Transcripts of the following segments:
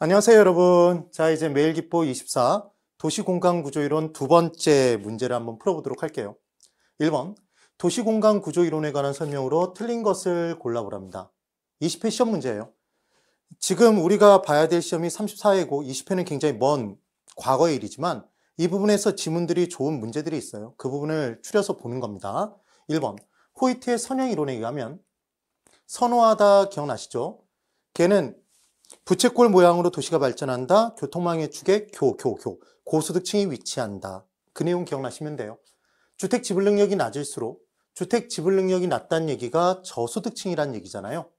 안녕하세요 여러분 자 이제 매일기포 24 도시공간구조이론 두 번째 문제를 한번 풀어보도록 할게요 1번 도시공간구조이론에 관한 설명으로 틀린 것을 골라보랍니다 20회 시험 문제예요 지금 우리가 봐야 될 시험이 34회고 20회는 굉장히 먼 과거의 일이지만 이 부분에서 지문들이 좋은 문제들이 있어요 그 부분을 추려서 보는 겁니다 1번 호이트의 선형이론에 의하면 선호하다 기억나시죠? 걔는 부채꼴 모양으로 도시가 발전한다. 교통망의 축에 교, 교, 교. 고소득층이 위치한다. 그 내용 기억나시면 돼요. 주택 지불 능력이 낮을수록 주택 지불 능력이 낮다는 얘기가 저소득층이란 얘기잖아요.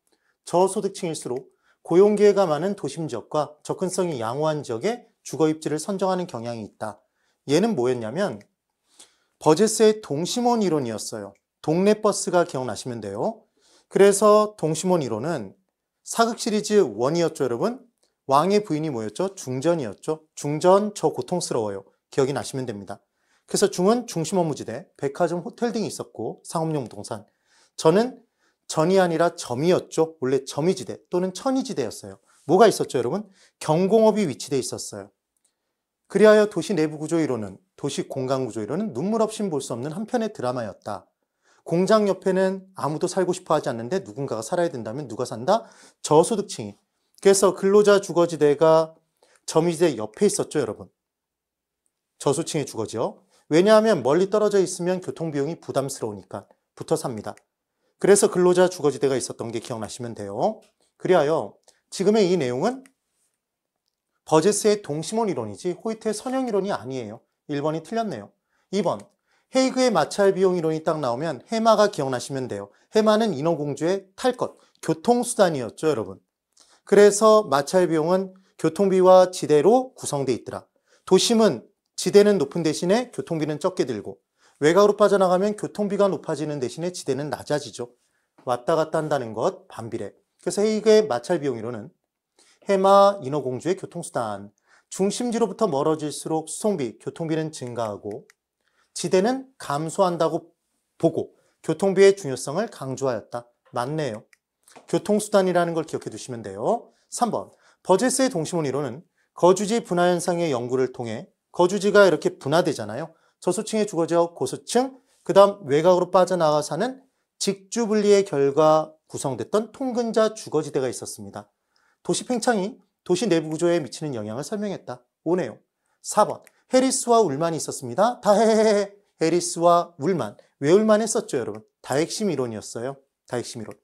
저소득층일수록 고용 기회가 많은 도심 지역과 접근성이 양호한 지역의 주거 입지를 선정하는 경향이 있다. 얘는 뭐였냐면 버제스의 동심원 이론이었어요. 동네 버스가 기억나시면 돼요. 그래서 동심원 이론은 사극 시리즈 1이었죠, 여러분? 왕의 부인이 뭐였죠? 중전이었죠. 중전 저 고통스러워요. 기억이 나시면 됩니다. 그래서 중은 중심 업무지대, 백화점, 호텔 등이 있었고 상업용 부동산. 저는 전이 아니라 점이었죠. 원래 점이지대 또는 천이지대였어요. 뭐가 있었죠, 여러분? 경공업이 위치돼 있었어요. 그리하여 도시 내부 구조 이론은 도시 공간 구조 이론은 눈물 없인 볼 수 없는 한편의 드라마였다. 공장 옆에는 아무도 살고 싶어 하지 않는데 누군가가 살아야 된다면 누가 산다? 저소득층이. 그래서 근로자 주거지대가 점유지대 옆에 있었죠, 여러분. 저소층의 주거지요. 왜냐하면 멀리 떨어져 있으면 교통비용이 부담스러우니까 붙어 삽니다. 그래서 근로자 주거지대가 있었던 게 기억나시면 돼요. 그리하여 지금의 이 내용은 버제스의 동심원 이론이지 호이트의 선형 이론이 아니에요. 1번이 틀렸네요. 2번 헤이그의 마찰 비용 이론이 딱 나오면 해마가 기억나시면 돼요. 해마는 인어공주의 탈것, 교통수단이었죠, 여러분. 그래서 마찰 비용은 교통비와 지대로 구성돼 있더라. 도심은 지대는 높은 대신에 교통비는 적게 들고 외곽으로 빠져나가면 교통비가 높아지는 대신에 지대는 낮아지죠. 왔다 갔다 한다는 것 반비례. 그래서 헤이그의 마찰 비용 이론은 해마 인어공주의 교통수단 중심지로부터 멀어질수록 수송비, 교통비는 증가하고 지대는 감소한다고 보고 교통비의 중요성을 강조하였다. 맞네요. 교통수단이라는 걸 기억해 두시면 돼요. 3번 버제스의 동시문 이론은 거주지 분화 현상의 연구를 통해 거주지가 이렇게 분화되잖아요. 저소층의 주거지역, 고소층, 그 다음 외곽으로 빠져나가 사는 직주분리의 결과 구성됐던 통근자 주거지대가 있었습니다. 도시 팽창이 도시 내부 구조에 미치는 영향을 설명했다. 오네요 4번 해리스와 울만이 있었습니다. 다헤헤헤 해리스와 울만. 왜 울만했었죠, 여러분? 다핵심 이론이었어요. 다핵심 이론.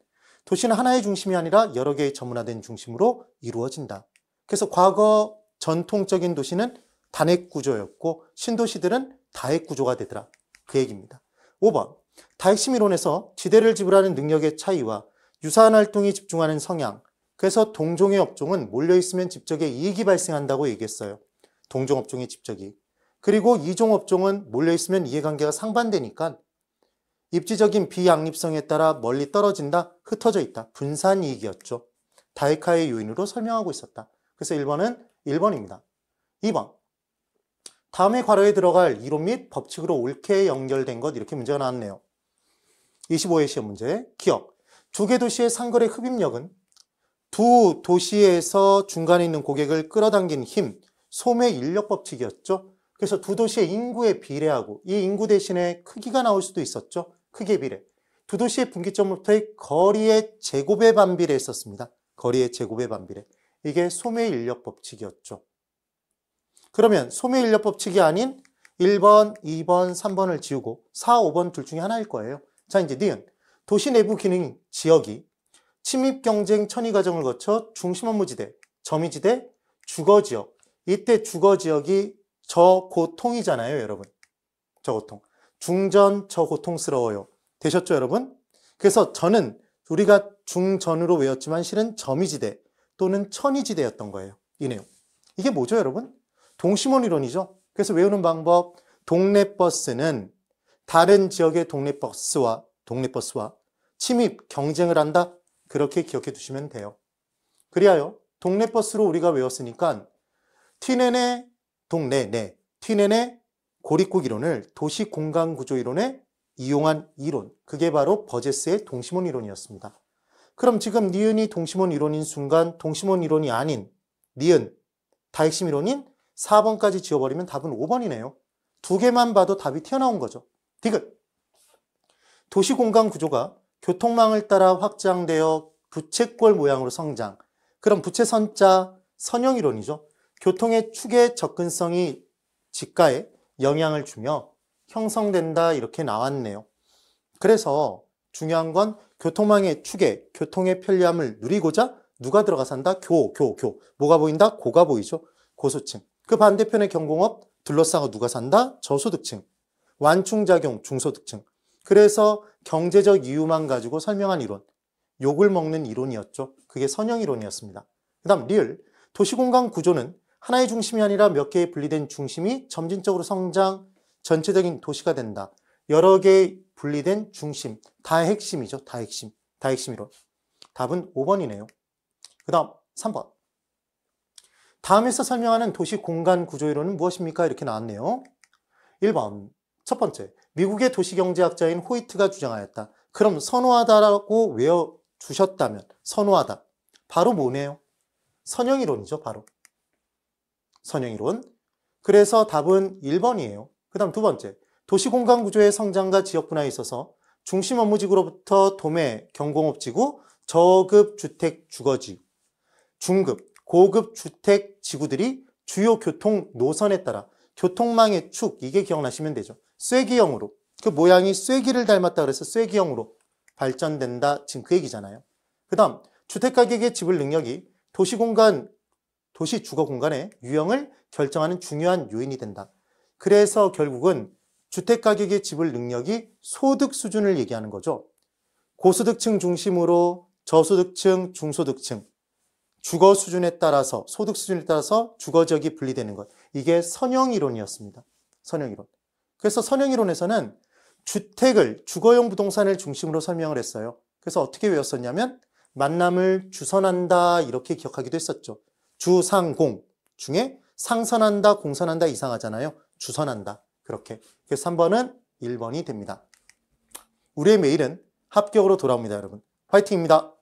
도시는 하나의 중심이 아니라 여러 개의 전문화된 중심으로 이루어진다. 그래서 과거 전통적인 도시는 단핵 구조였고 신도시들은 다핵 구조가 되더라. 그 얘기입니다. 5번. 다핵심 이론에서 지대를 지불하는 능력의 차이와 유사한 활동이 집중하는 성향. 그래서 동종의 업종은 몰려있으면 집적에 이익이 발생한다고 얘기했어요. 동종업종의 집적이 그리고 이종업종은 몰려있으면 이해관계가 상반되니까 입지적인 비양립성에 따라 멀리 떨어진다, 흩어져 있다, 분산이익이었죠. 다이카의 요인으로 설명하고 있었다. 그래서 1번은 1번입니다. 2번 다음에 괄호에 들어갈 이론 및 법칙으로 옳게 연결된 것 이렇게 문제가 나왔네요. 25회 시험 문제 기억 두 개 도시의 상거래 흡입력은 두 도시에서 중간에 있는 고객을 끌어당긴 힘 소매 인력 법칙이었죠. 그래서 두 도시의 인구에 비례하고 이 인구 대신에 크기가 나올 수도 있었죠. 크기 비례. 두 도시의 분기점부터의 거리의 제곱에 반비례 했었습니다. 거리의 제곱에 반비례. 이게 소매 인력 법칙이었죠. 그러면 소매 인력 법칙이 아닌 1번, 2번, 3번을 지우고 4, 5번 둘 중에 하나일 거예요. 자, 이제 니은. 도시 내부 기능 지역이 침입 경쟁 천의 과정을 거쳐 중심 업무지대, 점의지대, 주거지역, 이때 주거 지역이 저고통이잖아요, 여러분. 저고통. 중전 저고통스러워요. 되셨죠, 여러분? 그래서 저는 우리가 중전으로 외웠지만 실은 점이지대 또는 천이지대였던 거예요. 이 내용. 이게 뭐죠, 여러분? 동심원 이론이죠. 그래서 외우는 방법, 동네 버스는 다른 지역의 동네 버스와 동네 버스와 침입 경쟁을 한다. 그렇게 기억해 두시면 돼요. 그리하여 동네 버스로 우리가 외웠으니까 티넨의 동네 내 네, 티넨의 고립국 이론을 도시 공간 구조 이론에 이용한 이론 그게 바로 버제스의 동심원 이론이었습니다. 그럼 지금 니은이 동심원 이론인 순간 동심원 이론이 아닌 니은 다핵심 이론인 4번까지 지워버리면 답은 5번이네요. 두 개만 봐도 답이 튀어나온 거죠. 디귿! 도시 공간 구조가 교통망을 따라 확장되어 부채꼴 모양으로 성장. 그럼 부채선자 선형이론이죠. 교통의 축의 접근성이 지가에 영향을 주며 형성된다 이렇게 나왔네요. 그래서 중요한 건 교통망의 축에 교통의 편리함을 누리고자 누가 들어가 산다? 교, 교, 교. 뭐가 보인다? 고가 보이죠. 고소층. 그 반대편의 경공업 둘러싸고 누가 산다? 저소득층. 완충작용 중소득층. 그래서 경제적 이유만 가지고 설명한 이론. 욕을 먹는 이론이었죠. 그게 선형 이론이었습니다. 그 다음 리을. 도시공간 구조는 하나의 중심이 아니라 몇 개의 분리된 중심이 점진적으로 성장 전체적인 도시가 된다. 여러 개의 분리된 중심, 다 핵심이죠. 다 핵심, 다핵심이로 답은 5번이네요. 그 다음 3번. 다음에서 설명하는 도시 공간 구조이론은 무엇입니까? 이렇게 나왔네요. 1번. 첫 번째, 미국의 도시경제학자인 호이트가 주장하였다. 그럼 선호하다라고 외워주셨다면, 선호하다. 바로 뭐네요? 선형이론이죠, 바로. 선형이론. 그래서 답은 1번이에요. 그 다음 두 번째, 도시공간구조의 성장과 지역분화에 있어서 중심 업무지구로부터 도매, 경공업지구, 저급 주택 주거지, 중급, 고급 주택 지구들이 주요 교통 노선에 따라 교통망의 축, 이게 기억나시면 되죠. 쐐기형으로, 그 모양이 쐐기를 닮았다 그래서 쐐기형으로 발전된다. 지금 그 얘기잖아요. 그 다음, 주택가격의 지불 능력이 도시공간 도시 주거 공간의 유형을 결정하는 중요한 요인이 된다. 그래서 결국은 주택가격의 지불 능력이 소득 수준을 얘기하는 거죠. 고소득층 중심으로 저소득층, 중소득층, 주거 수준에 따라서, 소득 수준에 따라서 주거 지역이 분리되는 것. 이게 선형이론이었습니다. 선형이론. 그래서 선형이론에서는 주택을, 주거용 부동산을 중심으로 설명을 했어요. 그래서 어떻게 외웠었냐면 만남을 주선한다 이렇게 기억하기도 했었죠. 주상공 중에 상선한다, 공선한다 이상하잖아요. 주선한다. 그렇게. 그래서 3번은 1번이 됩니다. 우리의 메일은 합격으로 돌아옵니다, 여러분. 화이팅입니다.